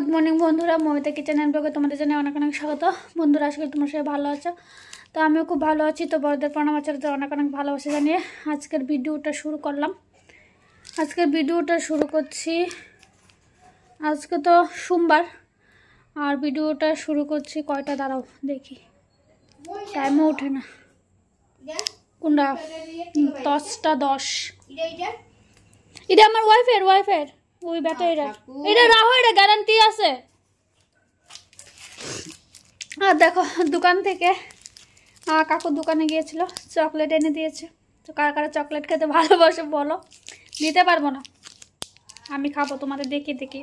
good morning বন্ধুরা Momita kitchen and ব্লগে তোমাদের জন্য অনেক অনেক স্বাগত বন্ধুরা আজকে তোমার সবাই ভালো আছো তো আমিও খুব ভালো আছি তো বড়দের প্রণাম তো অনেক অনেক ভালোবাসা জানিয়ে আজকের ভিডিওটা শুরু করলাম আজকের ভিডিওটা শুরু করছি আজকে তো সোমবার আর ভিডিওটা শুরু করছি কয়টা দাঁড়াও দেখি টাইমও ওঠে না কোনটা দশটা দশ এটা আমার ওয়াইফের ওয়াইফের ওই ব্যাটা এটা রাহো এটা গ্যারান্টি আছে আর দেখো দোকান থেকে কাকুর দোকানে গিয়েছিল চকলেট এনে দিয়েছে তো কারা কারা চকলেট খেতে ভালোবাসে বলো দিতে পারবো না আমি খাবো তোমাদের দেখি দেখি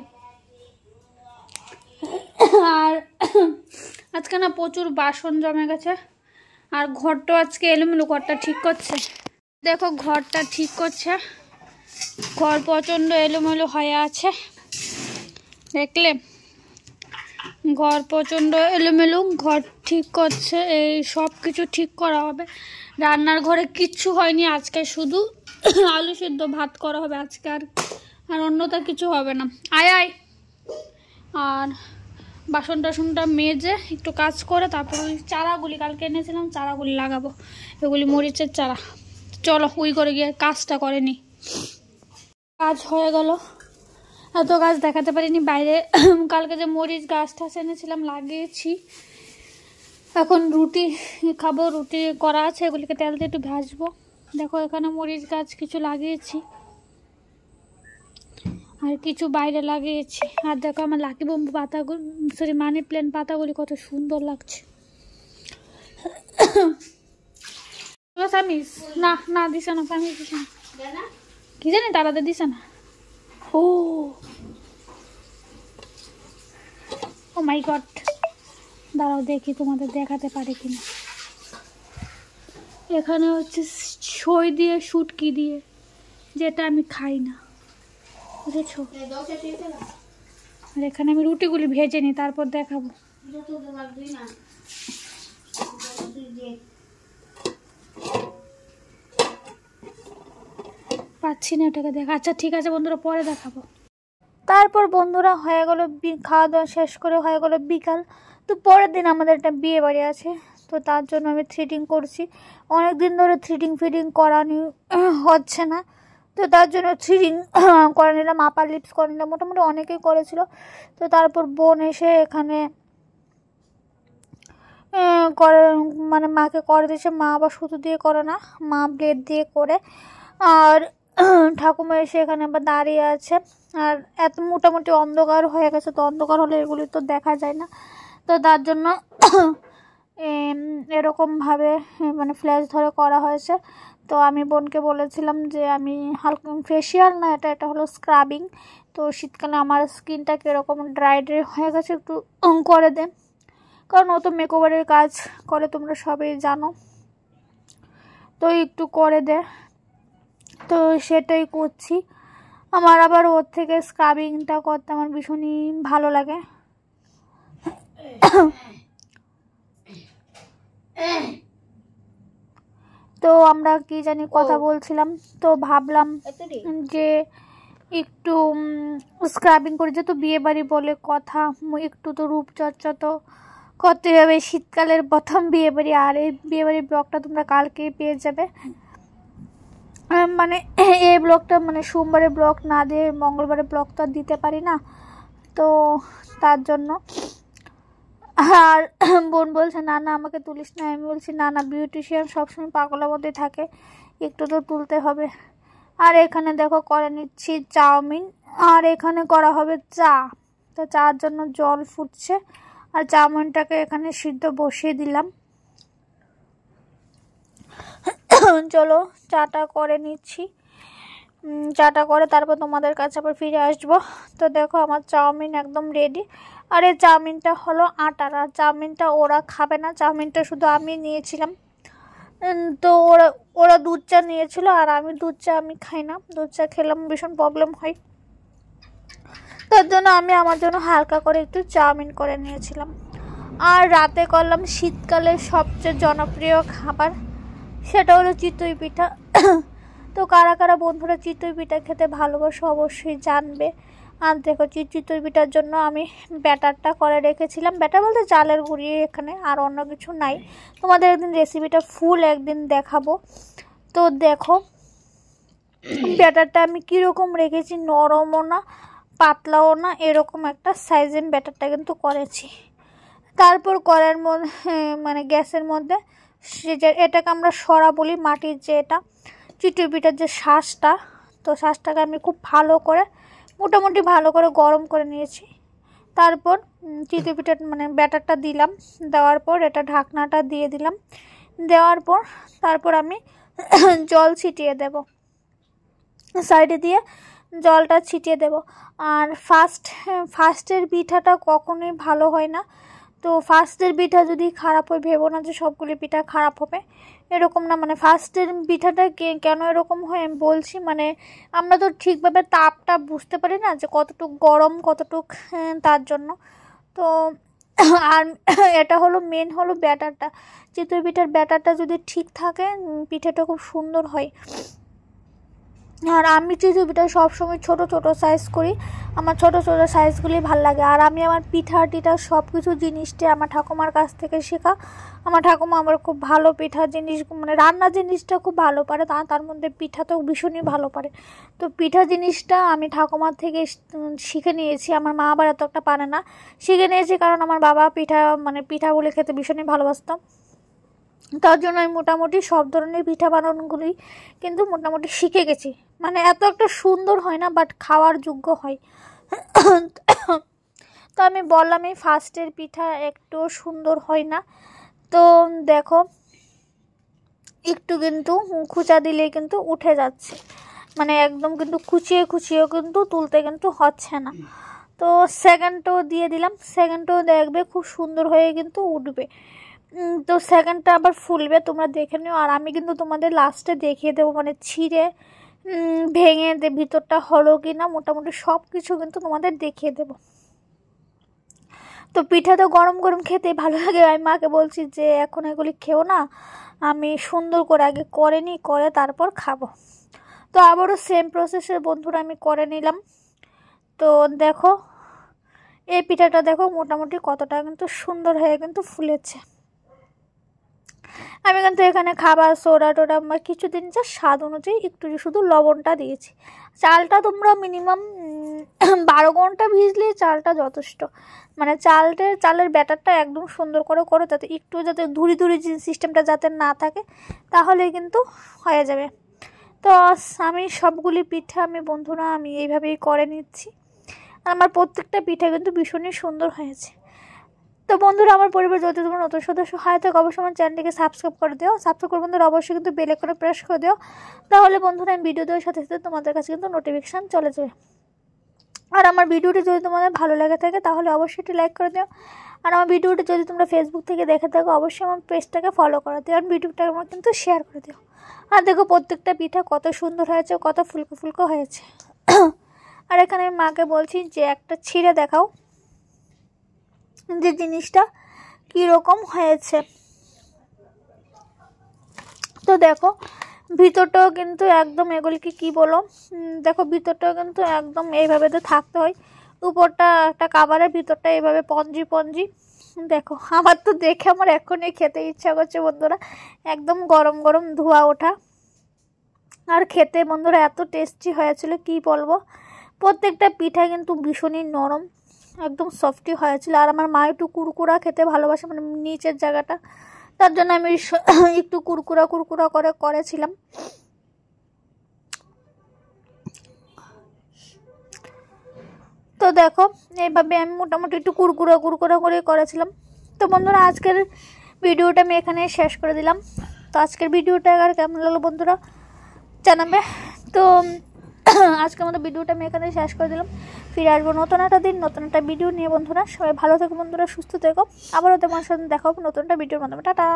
আর আজকে না প্রচুর বাসন জমে গেছে আর ঘরটা আজকে এলোমেলো ঘরটা ঠিক করছে দেখো ঘরটা ঠিক করছে ঘর প্রচণ্ড এলোমেলো হয়ে আছে দেখলে ঘর প্রচণ্ড এলোমেলো ঘর ঠিক করছে এই সব কিছু ঠিক করা হবে রান্নার ঘরে কিচ্ছু হয়নি আজকে শুধু আলু সিদ্ধ ভাত করা হবে আজকে আর আর অন্যতা কিছু হবে না আয় আয় আর বাসন টাসনটা মেজে একটু কাজ করে তারপর ওই চারাগুলি কালকে এনেছিলাম চারাগুলি লাগাবো এগুলি মরিচের চারা চলো ওই করে গিয়ে কাজটা করেনি কাজ হয়ে গেল এত গাছ দেখাতে পারিনি বাইরে কালকে যে মরিচ গাছটা এনেছিলাম লাগিয়েছি এখন রুটি খাবো রুটি করা আছে এগুলিকে তেল দিয়ে একটু ভাজবো দেখো এখানে মরিচ গাছ কিছু লাগিয়েছি আর কিছু বাইরে লাগিয়েছি আর দেখো আমার লাকি বম্বু পাতাগুলো সরি মানি প্ল্যান পাতাগুলি কত সুন্দর লাগছে না না দিস না দিস না কি জানি তারাতে দিছে না ও ও মাই গড দাঁড়াও দেখি তোমাদের দেখাতে পারে কিনা এখানে হচ্ছে সই দিয়ে শুটকি দিয়ে যেটা আমি খাই না বুঝেছো আর এখানে আমি রুটিগুলি ভেজে নিই তারপর দেখাবো পাচ্ছি না ওটাকে দেখা আচ্ছা ঠিক আছে বন্ধুরা পরে দেখাবো তারপর বন্ধুরা হয়ে গেলো খাওয়া দাওয়া শেষ করে হয়ে গেলো বিকাল তো পরের দিন আমাদের একটা বিয়ে বাড়ি আছে তো তার জন্য আমি থ্রিডিং করছি অনেক দিন ধরে থ্রিডিং ফিডিং করানি হচ্ছে না তো তার জন্য থ্রিডিং করে নিলাম আপার লিপস করে নিলাম মোটামুটি অনেকেই করেছিল তো তারপর বোন এসে এখানে করে মানে মাকে করে দিয়েছে মা আবার সুতো দিয়ে করে না মা ব্লেড দিয়ে করে আর ঠাকুমা এসে এখানে আবার দাঁড়িয়ে আছে আর এত মোটামুটি অন্ধকার হয়ে গেছে তো অন্ধকার হলে এগুলি তো দেখা যায় না তো তার জন্য এরকমভাবে মানে ফ্ল্যাশ ধরে করা হয়েছে তো আমি বোনকে বলেছিলাম যে আমি হালকা ফেসিয়াল না এটা এটা হলো স্ক্রাবিং তো শীতকালে আমার স্কিনটা কীরকম ড্রাই ড্রাই হয়ে গেছে একটু করে দেন কারণ ও তো মেকওভারের কাজ করে তোমরা সবাই জানো তো একটু করে দে তো সেটাই করছি আমার আবার ওর থেকে স্ক্রাবিংটা করতে আমার ভীষণই ভালো লাগে তো আমরা কি জানি কথা বলছিলাম তো ভাবলাম যে একটু স্ক্রাবিং করে যেহেতু বিয়ে বাড়ি বলে কথা একটু তো রূপচর্চা তো করতে হবে শীতকালের প্রথম বিয়ে বাড়ি আর এই বিয়ে বাড়ির ব্লগটা তোমরা কালকেই পেয়ে যাবে মানে এই ব্লগটা মানে সোমবারে ব্লগ না দিয়ে মঙ্গলবারে ব্লগ তো দিতে পারি না তো তার জন্য আর বোন বলছে না না আমাকে তুলিস না আমি বলছি না না বিউটিশিয়ান সবসময় পাগলা মধ্যে থাকে একটু তো তুলতে হবে আর এখানে দেখো করে নিচ্ছি চাউমিন আর এখানে করা হবে চা তো চার জন্য জল ফুটছে আর চাউমিনটাকে এখানে সিদ্ধ বসিয়ে দিলাম চলো চাটা করে নিচ্ছি চাটা করে তারপর তোমাদের কাছে আবার ফিরে আসবো তো দেখো আমার চাউমিন একদম রেডি আর এই চাউমিনটা হলো আটার আর চাউমিনটা ওরা খাবে না চাউমিনটা শুধু আমি নিয়েছিলাম তো ওরা ওরা দুধ চা নিয়েছিল আর আমি দুধ চা আমি খাই না দুধ চা খেলাম ভীষণ প্রবলেম হয় তার জন্য আমি আমার জন্য হালকা করে একটু চাউমিন করে নিয়েছিলাম আর রাতে করলাম শীতকালের সবচেয়ে জনপ্রিয় খাবার সেটা হলো চিতই পিঠা তো কারা কারা বন্ধুরা চিতই পিঠা খেতে ভালোবাসো অবশ্যই জানবে আর দেখো চিতই পিঠার জন্য আমি ব্যাটারটা করে রেখেছিলাম ব্যাটার বলতে চালের গুঁড়ি এখানে আর অন্য কিছু নাই তোমাদের একদিন রেসিপিটা ফুল একদিন দেখাবো তো দেখো ব্যাটারটা আমি কীরকম রেখেছি নরমও না পাতলাও না এরকম একটা সাইজের ব্যাটারটা কিন্তু করেছি তারপর করার মধ্যে মানে গ্যাসের মধ্যে সেটা এটাকে আমরা সরা বলি মাটির যে এটা চিটুপিটার যে শ্বাসটা তো শ্বাসটাকে আমি খুব ভালো করে মোটামুটি ভালো করে গরম করে নিয়েছি তারপর পিঠার মানে ব্যাটারটা দিলাম দেওয়ার পর এটা ঢাকনাটা দিয়ে দিলাম দেওয়ার পর তারপর আমি জল ছিটিয়ে দেব সাইডে দিয়ে জলটা ছিটিয়ে দেব আর ফার্স্ট ফার্স্টের পিঠাটা কখনোই ভালো হয় না তো ফার্স্টের পিঠা যদি খারাপ হয় ভেবো না যে সবগুলি পিঠা খারাপ হবে এরকম না মানে ফার্স্টের পিঠাটা কেন এরকম হয় আমি বলছি মানে আমরা তো ঠিকভাবে তাপটা বুঝতে পারি না যে কতটুক গরম কতটুক হ্যাঁ, তার জন্য তো আর এটা হলো মেন হলো ব্যাটারটা চিতই পিঠার ব্যাটারটা যদি ঠিক থাকে পিঠাটা খুব সুন্দর হয় আর আমি যে ছবিটা সবসময় ছোট ছোট সাইজ করি আমার ছোট ছোট সাইজগুলি ভাল লাগে আর আমি আমার পিঠা টিঠা সব কিছু জিনিসটি আমার ঠাকুমার কাছ থেকে শেখা আমার ঠাকুমা আমার খুব ভালো পিঠা জিনিস মানে রান্না জিনিসটা খুব ভালো পারে তা তার মধ্যে পিঠা তো ভীষণই ভালো পারে তো পিঠা জিনিসটা আমি ঠাকুমার থেকে শিখে নিয়েছি আমার মা আবার এত একটা পারে না শিখে নিয়েছি কারণ আমার বাবা পিঠা মানে পিঠাগুলি খেতে ভীষণই ভালোবাসতাম তার জন্য আমি মোটামুটি সব ধরনের পিঠা বানানোগুলি কিন্তু মোটামুটি শিখে গেছি মানে এত একটা সুন্দর হয় না বাট খাওয়ার যোগ্য হয় তো আমি বললাম এই ফার্স্টের পিঠা একটু সুন্দর হয় না তো দেখো একটু কিন্তু খুঁচা দিলে কিন্তু উঠে যাচ্ছে মানে একদম কিন্তু খুচিয়ে খুচিয়েও কিন্তু তুলতে কিন্তু হচ্ছে না তো সেকেন্ডটাও দিয়ে দিলাম সেকেন্ডটাও দেখবে খুব সুন্দর হয়ে কিন্তু উঠবে তো সেকেন্ডটা আবার ফুলবে তোমরা দেখে নিও আর আমি কিন্তু তোমাদের লাস্টে দেখিয়ে দেবো মানে ছিঁড়ে ভেঙে ভিতরটা হলো কি না মোটামুটি সব কিছু কিন্তু তোমাদের দেখিয়ে দেবো তো পিঠা তো গরম গরম খেতে ভালো লাগে আমি মাকে বলছি যে এখন এগুলি খেও না আমি সুন্দর করে আগে করে নিই করে তারপর খাবো তো আবারও সেম প্রসেসে বন্ধুরা আমি করে নিলাম তো দেখো এই পিঠাটা দেখো মোটামুটি কতটা কিন্তু সুন্দর হয়ে কিন্তু ফুলেছে আমি কিন্তু এখানে খাবার সোডা টোডা বা কিছু দিন যা স্বাদ অনুযায়ী একটু শুধু লবণটা দিয়েছি চালটা তোমরা মিনিমাম বারো ঘন্টা ভিজলে চালটা যথেষ্ট মানে চালটা চালের ব্যাটারটা একদম সুন্দর করে করো যাতে একটু যাতে ধুরি ধুরি সিস্টেমটা যাতে না থাকে তাহলে কিন্তু হয়ে যাবে তো আমি সবগুলি পিঠা আমি বন্ধুরা আমি এইভাবেই করে নিচ্ছি আমার প্রত্যেকটা পিঠা কিন্তু ভীষণই সুন্দর হয়েছে তো বন্ধুরা আমার পরিবার যদি তোমার নতুন সদস্য হয় তো অবশ্যই আমার চ্যানেলটিকে সাবস্ক্রাইব করে দিও সাবস্ক্রাইব করে বন্ধুরা অবশ্যই কিন্তু বেল করে প্রেস করে দিও তাহলে বন্ধুরা আমি ভিডিও দেওয়ার সাথে সাথে তোমাদের কাছে কিন্তু নোটিফিকেশান চলে যাবে আর আমার ভিডিওটি যদি তোমাদের ভালো লাগে থাকে তাহলে অবশ্যই একটি লাইক করে দিও আর আমার ভিডিওটি যদি তোমরা ফেসবুক থেকে দেখে থাকো অবশ্যই আমার পেজটাকে ফলো করে দিও আর ভিডিওটাকে আমার কিন্তু শেয়ার করে দিও আর দেখো প্রত্যেকটা পিঠা কত সুন্দর হয়েছে কত ফুলকো ফুলকো হয়েছে আর এখানে আমি মাকে বলছি যে একটা ছিঁড়ে দেখাও যে জিনিসটা কীরকম হয়েছে তো দেখো ভিতরটাও কিন্তু একদম এগুলিকে কি বলো দেখো ভিতরটাও কিন্তু একদম এইভাবে তো থাকতে হয় উপরটা একটা কাবারের ভিতরটা এইভাবে পঞ্জি পঞ্জি দেখো আমার তো দেখে আমার এখনই খেতে ইচ্ছা করছে বন্ধুরা একদম গরম গরম ধোয়া ওঠা আর খেতে বন্ধুরা এত টেস্টি হয়েছিল কি বলবো প্রত্যেকটা পিঠা কিন্তু ভীষণই নরম একদম সফটই হয়েছিল আর আমার মা একটু কুরকুরা খেতে ভালোবাসে মানে নিচের জায়গাটা তার জন্য আমি একটু কুরকুরা কুরকুরা করে করেছিলাম তো দেখো এইভাবে আমি মোটামুটি একটু কুরকুরা কুরকুরা করে করেছিলাম তো বন্ধুরা আজকের ভিডিওটা আমি এখানে শেষ করে দিলাম তো আজকের ভিডিওটা আর কেমন লাগলো বন্ধুরা জানাবে তো আজকের মতো ভিডিওটা আমি এখানে শেষ করে দিলাম ফিরে আসবো নতুন একটা দিন নতুন একটা ভিডিও নিয়ে বন্ধুরা সবাই ভালো থেকো বন্ধুরা সুস্থ থেকো আবারও তোমার সাথে দেখো নতুন একটা ভিডিওর মাধ্যমে টাটা